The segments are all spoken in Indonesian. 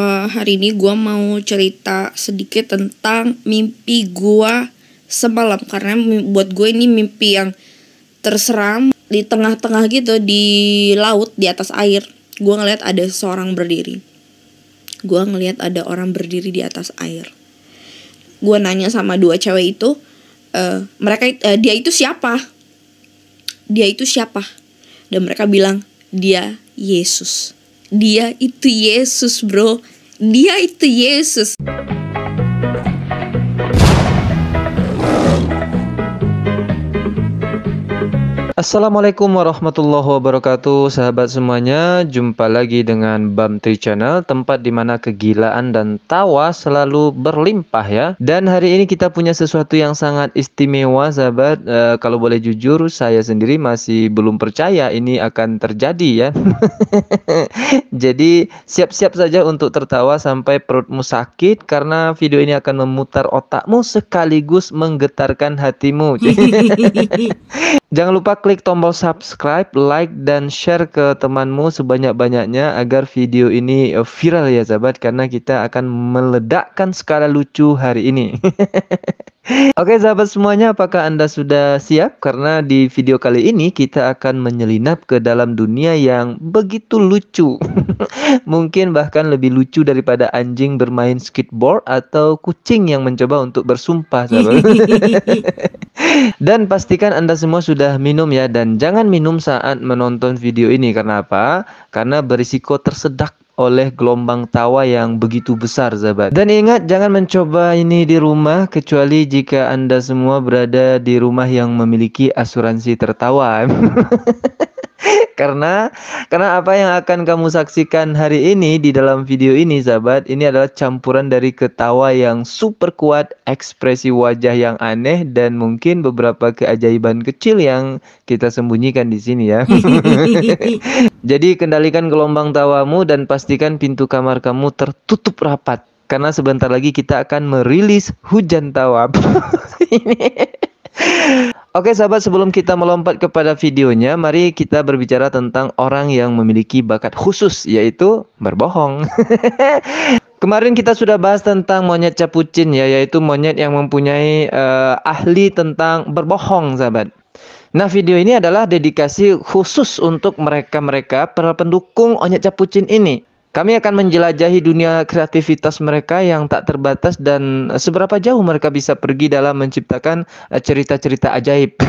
Eh, hari ini gue mau cerita sedikit tentang mimpi gue semalam karena buat gue ini mimpi yang terseram di tengah-tengah gitu di laut di atas air gue ngeliat ada seorang berdiri gue ngeliat ada orang berdiri di atas air gue nanya sama dua cewek itu uh, mereka uh, dia itu siapa dia itu siapa dan mereka bilang dia Yesus dia itu Yesus, bro. Dia itu Yesus. Assalamualaikum warahmatullahi wabarakatuh Sahabat semuanya Jumpa lagi dengan BAM Channel Tempat dimana kegilaan dan tawa selalu berlimpah ya Dan hari ini kita punya sesuatu yang sangat istimewa sahabat e, Kalau boleh jujur saya sendiri masih belum percaya ini akan terjadi ya Jadi siap-siap saja untuk tertawa sampai perutmu sakit Karena video ini akan memutar otakmu sekaligus menggetarkan hatimu Jangan lupa klik tombol subscribe, like, dan share ke temanmu sebanyak-banyaknya agar video ini viral ya sahabat karena kita akan meledakkan skala lucu hari ini. Oke sahabat semuanya, apakah Anda sudah siap? Karena di video kali ini kita akan menyelinap ke dalam dunia yang begitu lucu. Mungkin bahkan lebih lucu daripada anjing bermain skateboard atau kucing yang mencoba untuk bersumpah. dan pastikan Anda semua sudah minum ya dan jangan minum saat menonton video ini. Karena apa? Karena berisiko tersedak oleh gelombang tawa yang begitu besar sahabat. Dan ingat jangan mencoba ini di rumah kecuali jika Anda semua berada di rumah yang memiliki asuransi tertawa. karena karena apa yang akan kamu saksikan hari ini di dalam video ini sahabat ini adalah campuran dari ketawa yang super kuat ekspresi wajah yang aneh dan mungkin beberapa keajaiban kecil yang kita sembunyikan di sini ya jadi kendalikan gelombang tawamu dan pastikan pintu kamar kamu tertutup rapat karena sebentar lagi kita akan merilis hujan tawab ini Oke sahabat, sebelum kita melompat kepada videonya, mari kita berbicara tentang orang yang memiliki bakat khusus, yaitu berbohong. Kemarin kita sudah bahas tentang monyet capucin ya, yaitu monyet yang mempunyai uh, ahli tentang berbohong, sahabat. Nah, video ini adalah dedikasi khusus untuk mereka-mereka para pendukung monyet capucin ini. Kami akan menjelajahi dunia kreativitas mereka yang tak terbatas dan eh, seberapa jauh mereka bisa pergi dalam menciptakan eh, cerita-cerita ajaib.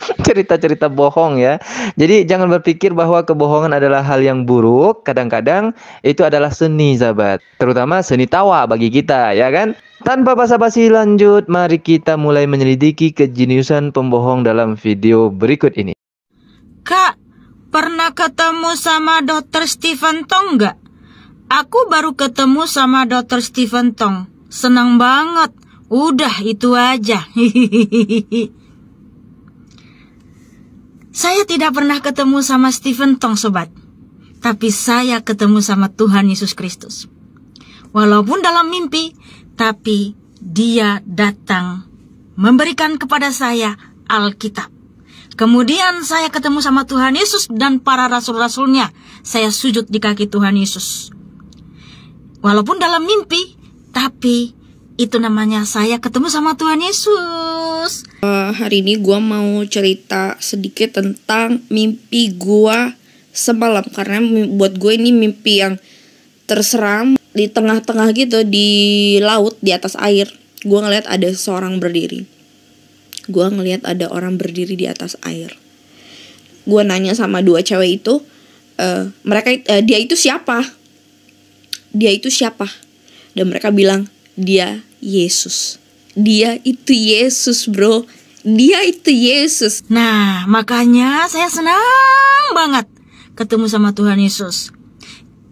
Cerita-cerita bohong ya. Jadi jangan berpikir bahwa kebohongan adalah hal yang buruk. Kadang-kadang itu adalah seni, sahabat. Terutama seni tawa bagi kita, ya kan? Tanpa basa-basi lanjut, mari kita mulai menyelidiki kejeniusan pembohong dalam video berikut ini. Kak, Pernah ketemu sama dokter Stephen Tong nggak? Aku baru ketemu sama dokter Stephen Tong. Senang banget. Udah itu aja. saya tidak pernah ketemu sama Stephen Tong sobat. Tapi saya ketemu sama Tuhan Yesus Kristus. Walaupun dalam mimpi, tapi dia datang memberikan kepada saya Alkitab. Kemudian saya ketemu sama Tuhan Yesus dan para rasul-rasulnya. Saya sujud di kaki Tuhan Yesus. Walaupun dalam mimpi, tapi itu namanya saya ketemu sama Tuhan Yesus. Uh, hari ini gue mau cerita sedikit tentang mimpi gue semalam. Karena buat gue ini mimpi yang terseram di tengah-tengah gitu di laut, di atas air. Gue ngeliat ada seorang berdiri gue ngelihat ada orang berdiri di atas air gue nanya sama dua cewek itu uh, mereka uh, dia itu siapa dia itu siapa dan mereka bilang dia Yesus dia itu Yesus bro dia itu Yesus nah makanya saya senang banget ketemu sama Tuhan Yesus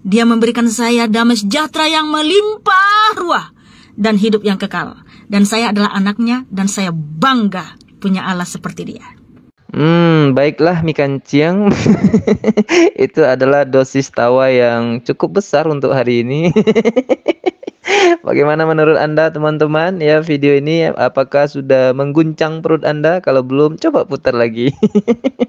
dia memberikan saya damai sejahtera yang melimpah ruah dan hidup yang kekal dan saya adalah anaknya dan saya bangga punya Allah seperti dia. Hmm, baiklah Mikan Ciang. Itu adalah dosis tawa yang cukup besar untuk hari ini. Bagaimana menurut Anda teman-teman ya video ini apakah sudah mengguncang perut Anda? Kalau belum coba putar lagi.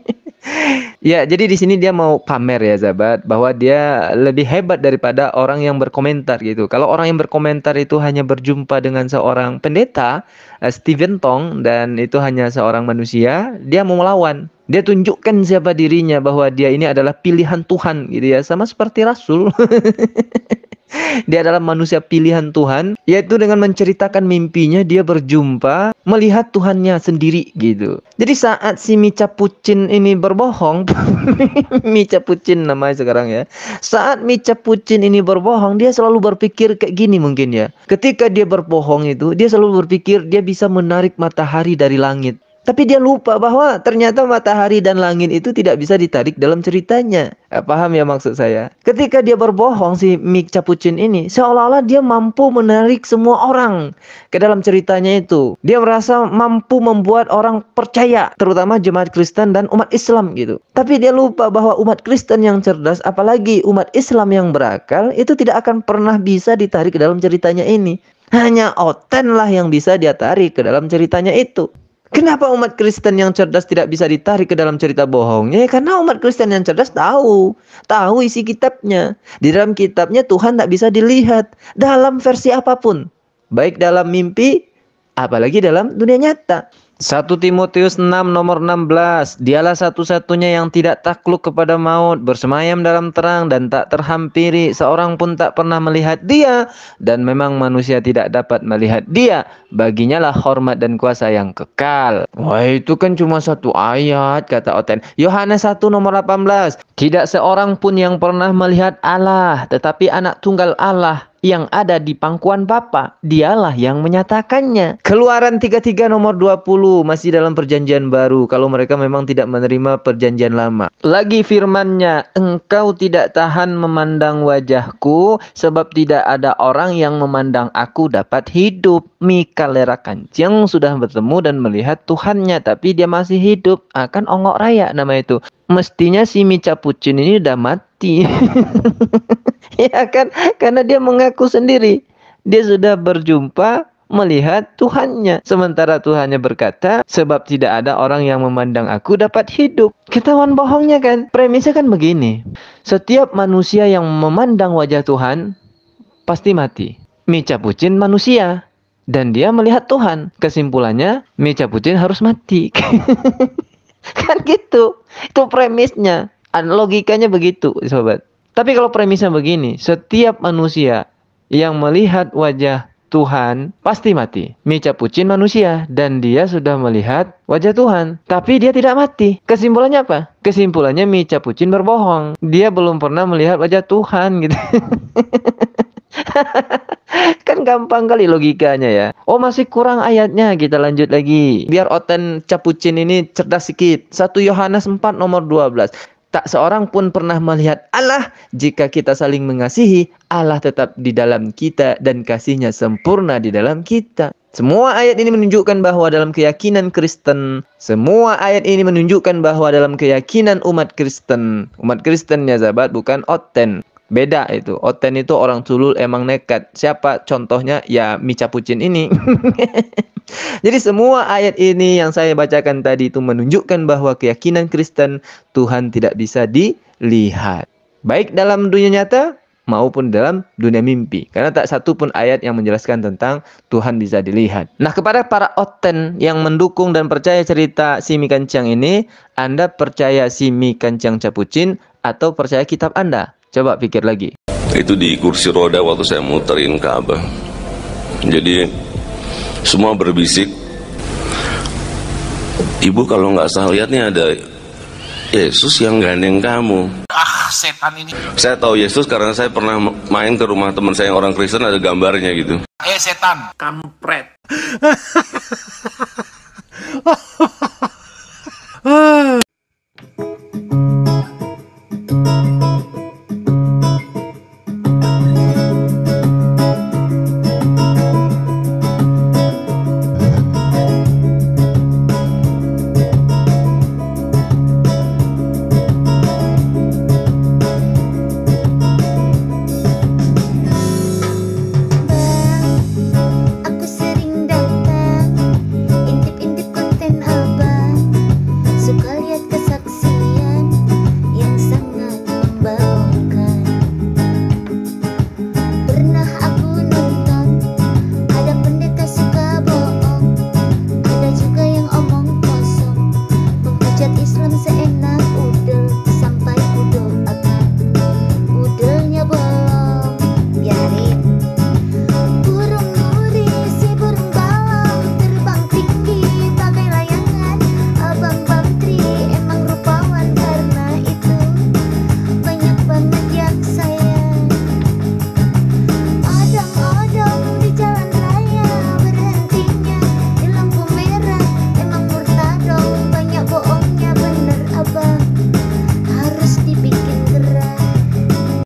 ya, jadi di sini dia mau pamer ya sahabat bahwa dia lebih hebat daripada orang yang berkomentar gitu. Kalau orang yang berkomentar itu hanya berjumpa dengan seorang pendeta, eh, Steven Tong dan itu hanya seorang manusia, dia mau melawan. Dia tunjukkan siapa dirinya bahwa dia ini adalah pilihan Tuhan gitu ya, sama seperti rasul. Dia adalah manusia pilihan Tuhan, yaitu dengan menceritakan mimpinya dia berjumpa melihat Tuhannya sendiri gitu. Jadi saat si Mica Pucin ini berbohong, Mica Pucin namanya sekarang ya. Saat Mica Pucin ini berbohong, dia selalu berpikir kayak gini mungkin ya. Ketika dia berbohong itu, dia selalu berpikir dia bisa menarik matahari dari langit. Tapi dia lupa bahwa ternyata matahari dan langit itu tidak bisa ditarik dalam ceritanya. Eh, paham ya maksud saya? Ketika dia berbohong si Mick Capuchin ini, seolah-olah dia mampu menarik semua orang ke dalam ceritanya itu. Dia merasa mampu membuat orang percaya, terutama jemaat Kristen dan umat Islam gitu. Tapi dia lupa bahwa umat Kristen yang cerdas, apalagi umat Islam yang berakal, itu tidak akan pernah bisa ditarik ke dalam ceritanya ini. Hanya Oten lah yang bisa dia tarik ke dalam ceritanya itu. Kenapa umat Kristen yang cerdas tidak bisa ditarik ke dalam cerita bohongnya? Ya, karena umat Kristen yang cerdas tahu, tahu isi kitabnya. Di dalam kitabnya Tuhan tak bisa dilihat dalam versi apapun, baik dalam mimpi, apalagi dalam dunia nyata. 1 Timotius 6 nomor 16 Dialah satu-satunya yang tidak takluk kepada maut Bersemayam dalam terang dan tak terhampiri Seorang pun tak pernah melihat dia Dan memang manusia tidak dapat melihat dia Baginya lah hormat dan kuasa yang kekal Wah itu kan cuma satu ayat kata Oten Yohanes 1 nomor 18 Tidak seorang pun yang pernah melihat Allah Tetapi anak tunggal Allah yang ada di pangkuan Bapa, dialah yang menyatakannya. Keluaran 33 nomor 20 masih dalam perjanjian baru kalau mereka memang tidak menerima perjanjian lama. Lagi firmannya, engkau tidak tahan memandang wajahku sebab tidak ada orang yang memandang aku dapat hidup. Lera Kanjeng sudah bertemu dan melihat Tuhannya tapi dia masih hidup akan ongok raya nama itu mestinya si Mica Pucin ini udah mati. ya kan? Karena dia mengaku sendiri. Dia sudah berjumpa melihat Tuhannya. Sementara Tuhannya berkata, sebab tidak ada orang yang memandang aku dapat hidup. Ketahuan bohongnya kan? Premisnya kan begini. Setiap manusia yang memandang wajah Tuhan, pasti mati. Mica Pucin manusia. Dan dia melihat Tuhan. Kesimpulannya, Mica Pucin harus mati. kan gitu. Itu premisnya. Logikanya begitu, sobat. Tapi kalau premisnya begini, setiap manusia yang melihat wajah Tuhan pasti mati. Mica Pucin manusia dan dia sudah melihat wajah Tuhan, tapi dia tidak mati. Kesimpulannya apa? Kesimpulannya Mica Pucin berbohong. Dia belum pernah melihat wajah Tuhan gitu. kan gampang kali logikanya ya. Oh masih kurang ayatnya, kita lanjut lagi. Biar Oten Capucin ini cerdas sedikit. Satu Yohanes 4 nomor 12. Tak seorang pun pernah melihat Allah jika kita saling mengasihi, Allah tetap di dalam kita dan kasihnya sempurna di dalam kita. Semua ayat ini menunjukkan bahwa dalam keyakinan Kristen, semua ayat ini menunjukkan bahwa dalam keyakinan umat Kristen, umat Kristen ya sahabat bukan Oten. Beda itu. Oten itu orang culul emang nekat. Siapa contohnya? Ya Mica Pucin ini. Jadi semua ayat ini yang saya bacakan tadi itu menunjukkan bahwa keyakinan Kristen Tuhan tidak bisa dilihat. Baik dalam dunia nyata maupun dalam dunia mimpi. Karena tak satu pun ayat yang menjelaskan tentang Tuhan bisa dilihat. Nah, kepada para oten yang mendukung dan percaya cerita Simi Kancang ini, Anda percaya Simi Kancang Capucin atau percaya kitab Anda? Coba pikir lagi. Itu di kursi roda waktu saya muterin Ka'bah. Jadi semua berbisik. Ibu kalau nggak salah lihat ada Yesus yang gandeng kamu. Ah, setan ini. Saya tahu Yesus karena saya pernah main ke rumah teman saya yang orang Kristen ada gambarnya gitu. Eh, setan. Kampret.